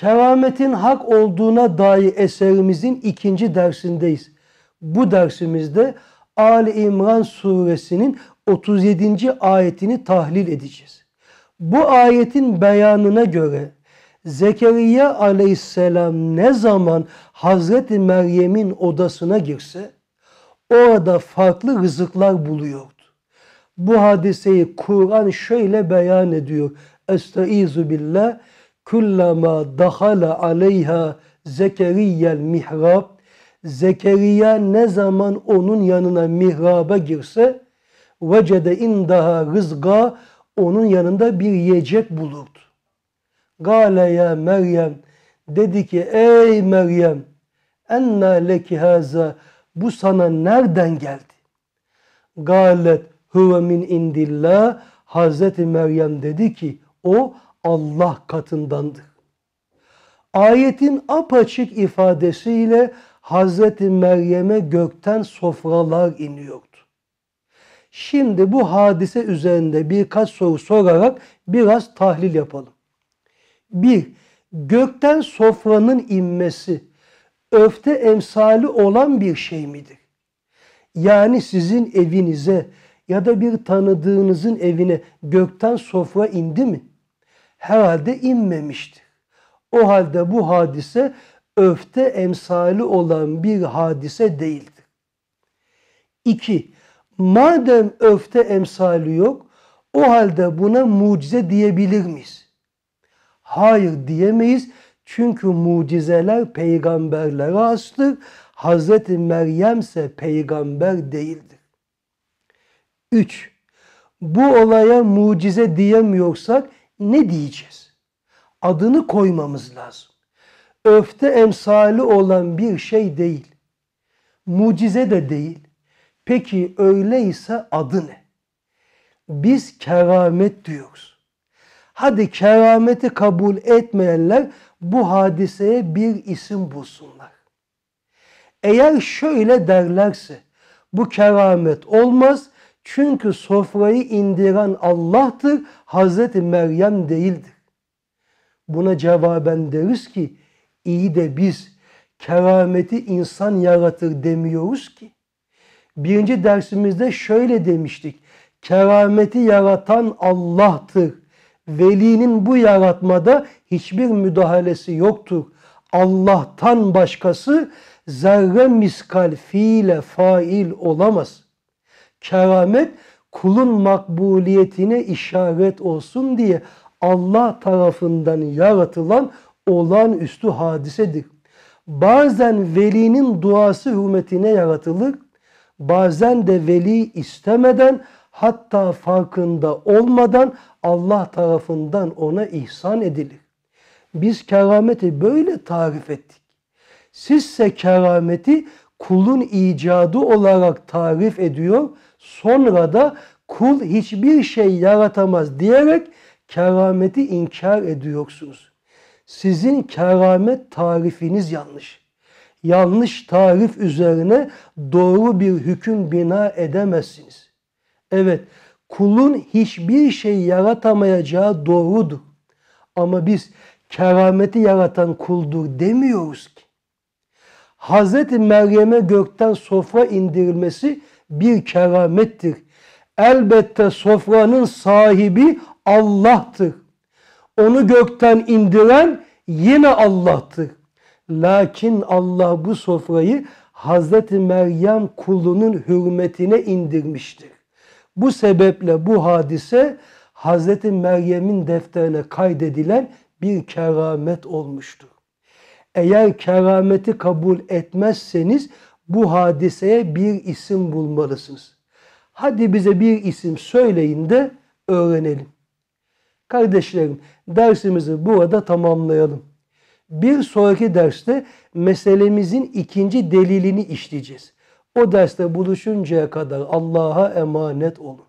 Kerametin hak olduğuna dair eserimizin ikinci dersindeyiz. Bu dersimizde Ali İmran suresinin 37. ayetini tahlil edeceğiz. Bu ayetin beyanına göre Zekeriya aleyhisselam ne zaman Hazreti Meryem'in odasına girse orada farklı rızıklar buluyordu. Bu hadiseyi Kur'an şöyle beyan ediyor. Estaizu billah kullama dahala aleyha zekeriyel mihrab Zekeriya ne zaman onun yanına mihraba girse vecede indaha rızga onun yanında bir yiyecek bulurdu. Gale ya Meryem dedi ki ey Meryem enna leki haza bu sana nereden geldi? Galet huve min indillah Hazreti Meryem dedi ki o Allah katındandır. Ayetin apaçık ifadesiyle Hazreti Meryem'e gökten sofralar iniyordu. Şimdi bu hadise üzerinde birkaç soru sorarak biraz tahlil yapalım. Bir Gökten sofranın inmesi öfte emsali olan bir şey midir? Yani sizin evinize ya da bir tanıdığınızın evine gökten sofra indi mi? herhalde inmemişti. O halde bu hadise öfte emsali olan bir hadise değildi. 2. Madem öfte emsali yok, o halde buna mucize diyebilir miyiz? Hayır diyemeyiz. Çünkü mucizeler peygamberlere astır. Hazreti Meryem ise peygamber değildir. 3. Bu olaya mucize diyemiyorsak ne diyeceğiz? Adını koymamız lazım. Öfte emsali olan bir şey değil. Mucize de değil. Peki öyleyse adı ne? Biz keramet diyoruz. Hadi kerameti kabul etmeyenler bu hadiseye bir isim bulsunlar. Eğer şöyle derlerse bu keramet olmaz, çünkü sofrayı indiren Allah'tır, Hazreti Meryem değildir. Buna cevaben deriz ki, iyi de biz kerameti insan yaratır demiyoruz ki. Birinci dersimizde şöyle demiştik, kerameti yaratan Allah'tır. Velinin bu yaratmada hiçbir müdahalesi yoktur. Allah'tan başkası zerre miskal fiile fail olamaz. Keramet kulun makbuliyetine işaret olsun diye Allah tarafından yaratılan olağanüstü hadisedir. Bazen velinin duası hürmetine yaratılır, bazen de veli istemeden hatta farkında olmadan Allah tarafından ona ihsan edilir. Biz kerameti böyle tarif ettik. Sizse kerameti kulun icadı olarak tarif ediyor Sonra da kul hiçbir şey yaratamaz diyerek kerameti inkar ediyorsunuz. Sizin keramet tarifiniz yanlış. Yanlış tarif üzerine doğru bir hüküm bina edemezsiniz. Evet, kulun hiçbir şey yaratamayacağı doğrudur. Ama biz kerameti yaratan kuldur demiyoruz ki. Hazreti Meryem'e gökten sofra indirilmesi bir keramettir. Elbette sofranın sahibi Allah'tır. Onu gökten indiren yine Allah'tır. Lakin Allah bu sofrayı Hazreti Meryem kulunun hürmetine indirmiştir. Bu sebeple bu hadise Hazreti Meryem'in defterine kaydedilen bir keramet olmuştur. Eğer kerameti kabul etmezseniz bu hadiseye bir isim bulmalısınız. Hadi bize bir isim söyleyin de öğrenelim. Kardeşlerim dersimizi burada tamamlayalım. Bir sonraki derste meselemizin ikinci delilini işleyeceğiz. O derste buluşuncaya kadar Allah'a emanet olun.